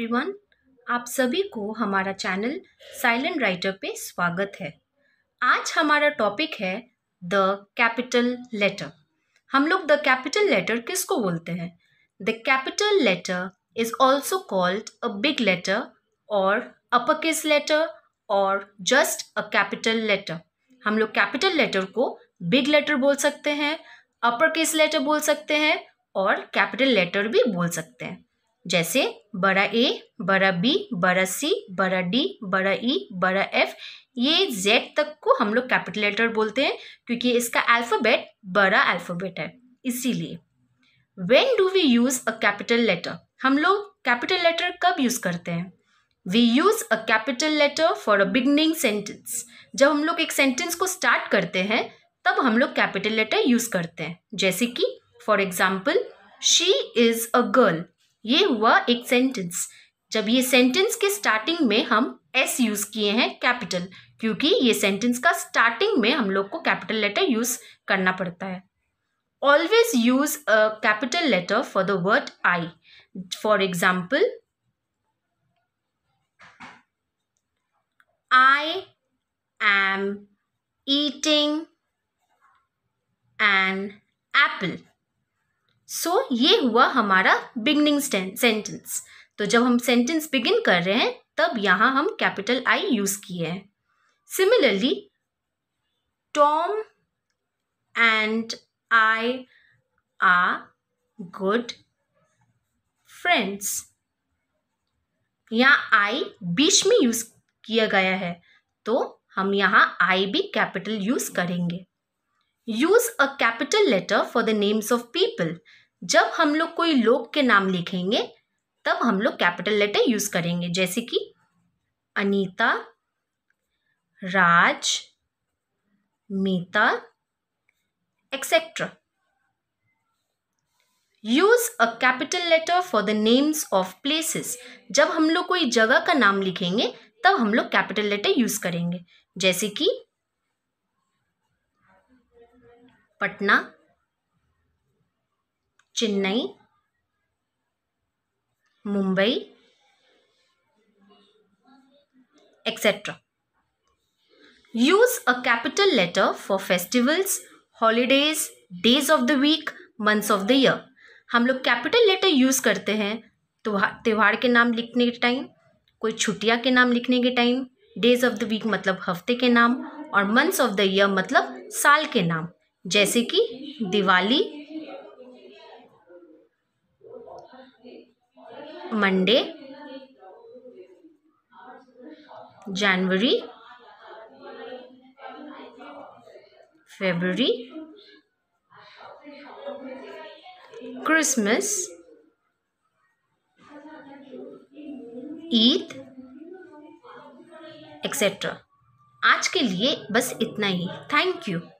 everyone आप सभी को हमारा चैनल साइलेंट राइटर पे स्वागत है आज हमारा टॉपिक है द कैपिटल लेटर हम लोग द कैपिटल लेटर किसको बोलते हैं the capital letter is also called a big letter और अपर केस लेटर और जस्ट अ कैपिटल लेटर हम लोग कैपिटल लेटर को बिग लेटर बोल सकते हैं अपर केस लेटर बोल सकते हैं और कैपिटल लेटर भी बोल सकते हैं जैसे बड़ा ए बड़ा बी बड़ा सी बड़ा डी बड़ा ई बड़ा एफ ये जेड तक को हम लोग कैपिटल लेटर बोलते हैं क्योंकि इसका अल्फ़ाबेट बड़ा अल्फ़ाबेट है इसीलिए when do we use a capital letter हम लोग कैपिटल लेटर कब यूज़ करते हैं we use a capital letter for a beginning sentence जब हम लोग एक सेंटेंस को स्टार्ट करते हैं तब हम लोग कैपिटल लेटर यूज़ करते हैं जैसे कि for example she is a girl ये हुआ एक सेंटेंस जब ये सेंटेंस के स्टार्टिंग में हम एस यूज किए हैं कैपिटल क्योंकि ये सेंटेंस का स्टार्टिंग में हम लोग को कैपिटल लेटर यूज करना पड़ता है always use a capital letter for the word I for example I am eating an apple so so, ये हुआ हमारा बिगनिंग सेंटेंस तो जब हम सेंटेंस बिगिन कर रहे हैं तब यहाँ हम कैपिटल आई यूज़ किए हैं similarly Tom and I are good friends यहाँ आई बीच में यूज़ किया गया है तो हम यहाँ आई भी कैपिटल यूज़ करेंगे use a capital letter for the names of people जब हम लोग कोई लोग के नाम लिखेंगे तब हम लोग कैपिटल लेटर यूज़ करेंगे जैसे कि Anita Raj Mita etcetera use a capital letter for the names of places जब हम लोग कोई जगह का नाम लिखेंगे तब हम लोग कैपिटल लेटर यूज़ करेंगे जैसे कि Patna Chennai Mumbai etcetera use a capital letter for festivals holidays days of the week months of the year हम लोग कैपिटल लेटर यूज़ करते हैं त्यौहार के नाम लिखने के टाइम कोई छुट्टियाँ के नाम लिखने के time days of the week मतलब हफ्ते के नाम और मंथ्स ऑफ द ईयर मतलब साल के नाम जैसे कि Diwali Monday January February Christmas Eid etcetera आज के लिए बस इतना ही थैंक यू